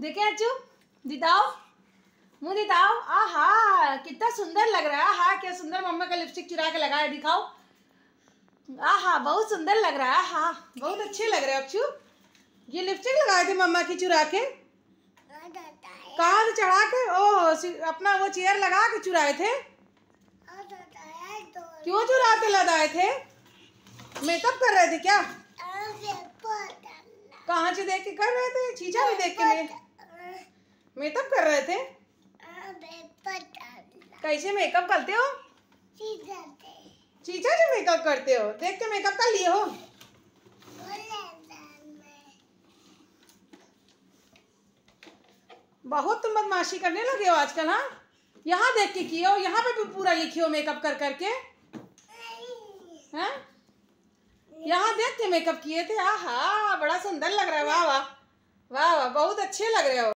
देखे अच्छू दिताओ मुँह दिताओ आ हा कितना सुंदर लग रहा है हा क्या सुंदर मम्मा का लिपस्टिक चुरा के लगाया दिखाओ आ हा बहुत सुंदर लग रहा है हा बहुत अच्छे लग रहे अक्षु ये लिपस्टिक लगाए थे मम्मा की चुरा के कहाँ से चढ़ा के ओ अपना वो चेयर लगा के चुराए थे क्यों चुरा के लदाए थे मेकअप कर रहे थे क्या कहाँ से देख के कर रहे थे छीछा भी देख के मेकअप कर रहे थे हाँ, कैसे मेकअप करते हो चीचा से मेकअप करते हो देख के मेकअप कर लिए हो बहुत तुम बदमाशी करने लगे हो आजकल हाँ यहाँ देख के किए हो यहाँ पे भी पूरा लिखी हो मेकअप कर करके हैं हाँ? यहाँ देख के मेकअप किए थे आहा बड़ा सुंदर लग रहा है वाह वाह वाह वाह बहुत अच्छे लग रहे हो